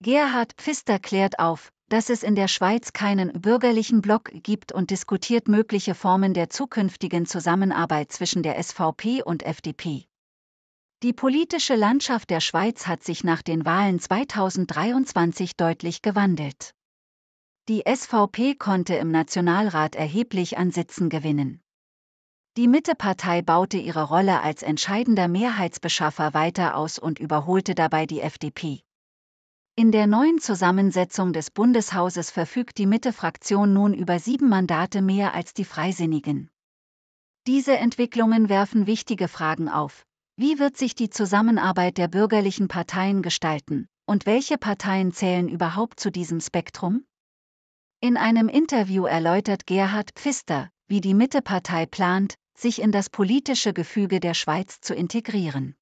Gerhard Pfister klärt auf, dass es in der Schweiz keinen bürgerlichen Block gibt und diskutiert mögliche Formen der zukünftigen Zusammenarbeit zwischen der SVP und FDP. Die politische Landschaft der Schweiz hat sich nach den Wahlen 2023 deutlich gewandelt. Die SVP konnte im Nationalrat erheblich an Sitzen gewinnen. Die Mittepartei baute ihre Rolle als entscheidender Mehrheitsbeschaffer weiter aus und überholte dabei die FDP. In der neuen Zusammensetzung des Bundeshauses verfügt die Mitte-Fraktion nun über sieben Mandate mehr als die Freisinnigen. Diese Entwicklungen werfen wichtige Fragen auf. Wie wird sich die Zusammenarbeit der bürgerlichen Parteien gestalten und welche Parteien zählen überhaupt zu diesem Spektrum? In einem Interview erläutert Gerhard Pfister, wie die Mitte-Partei plant, sich in das politische Gefüge der Schweiz zu integrieren.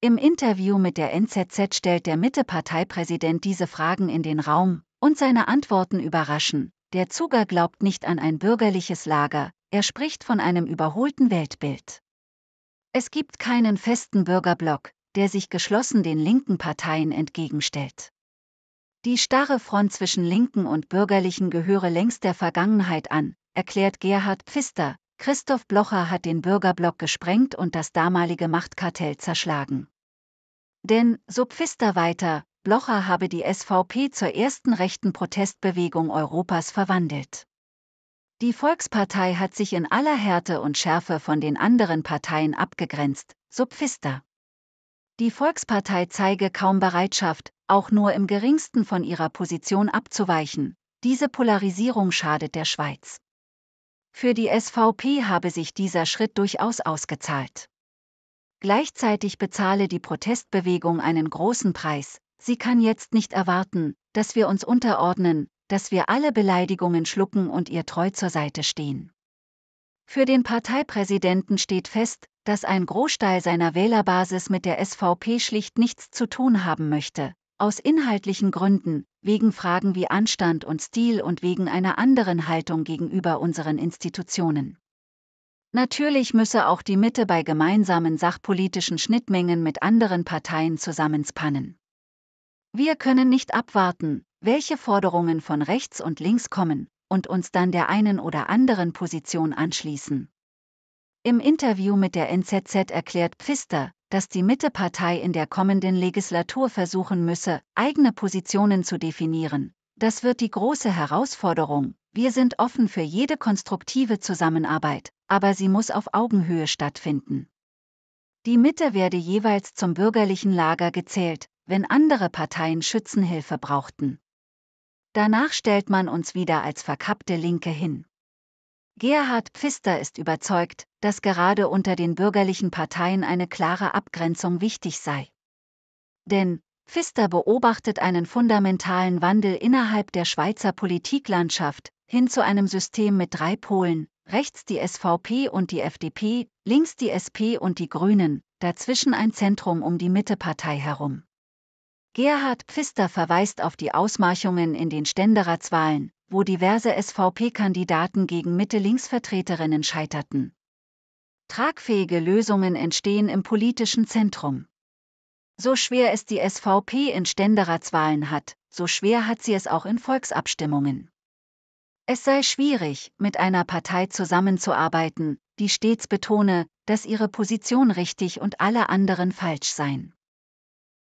Im Interview mit der NZZ stellt der Mitte-Parteipräsident diese Fragen in den Raum, und seine Antworten überraschen. Der Zuger glaubt nicht an ein bürgerliches Lager, er spricht von einem überholten Weltbild. Es gibt keinen festen Bürgerblock, der sich geschlossen den linken Parteien entgegenstellt. Die starre Front zwischen Linken und Bürgerlichen gehöre längst der Vergangenheit an, erklärt Gerhard Pfister, Christoph Blocher hat den Bürgerblock gesprengt und das damalige Machtkartell zerschlagen. Denn, so Pfister weiter, Blocher habe die SVP zur ersten rechten Protestbewegung Europas verwandelt. Die Volkspartei hat sich in aller Härte und Schärfe von den anderen Parteien abgegrenzt, so Pfister. Die Volkspartei zeige kaum Bereitschaft, auch nur im geringsten von ihrer Position abzuweichen. Diese Polarisierung schadet der Schweiz. Für die SVP habe sich dieser Schritt durchaus ausgezahlt. Gleichzeitig bezahle die Protestbewegung einen großen Preis. Sie kann jetzt nicht erwarten, dass wir uns unterordnen, dass wir alle Beleidigungen schlucken und ihr treu zur Seite stehen. Für den Parteipräsidenten steht fest, dass ein Großteil seiner Wählerbasis mit der SVP schlicht nichts zu tun haben möchte. Aus inhaltlichen Gründen, wegen Fragen wie Anstand und Stil und wegen einer anderen Haltung gegenüber unseren Institutionen. Natürlich müsse auch die Mitte bei gemeinsamen sachpolitischen Schnittmengen mit anderen Parteien zusammenspannen. Wir können nicht abwarten, welche Forderungen von rechts und links kommen, und uns dann der einen oder anderen Position anschließen. Im Interview mit der NZZ erklärt Pfister, dass die Mittepartei in der kommenden Legislatur versuchen müsse, eigene Positionen zu definieren. Das wird die große Herausforderung. Wir sind offen für jede konstruktive Zusammenarbeit, aber sie muss auf Augenhöhe stattfinden. Die Mitte werde jeweils zum bürgerlichen Lager gezählt, wenn andere Parteien Schützenhilfe brauchten. Danach stellt man uns wieder als verkappte Linke hin. Gerhard Pfister ist überzeugt, dass gerade unter den bürgerlichen Parteien eine klare Abgrenzung wichtig sei. Denn Pfister beobachtet einen fundamentalen Wandel innerhalb der Schweizer Politiklandschaft hin zu einem System mit drei Polen, rechts die SVP und die FDP, links die SP und die Grünen, dazwischen ein Zentrum um die Mittepartei herum. Gerhard Pfister verweist auf die Ausmarchungen in den Ständeratswahlen, wo diverse SVP-Kandidaten gegen Mitte-Links-Vertreterinnen scheiterten. Tragfähige Lösungen entstehen im politischen Zentrum. So schwer es die SVP in Ständeratswahlen hat, so schwer hat sie es auch in Volksabstimmungen. Es sei schwierig, mit einer Partei zusammenzuarbeiten, die stets betone, dass ihre Position richtig und alle anderen falsch seien.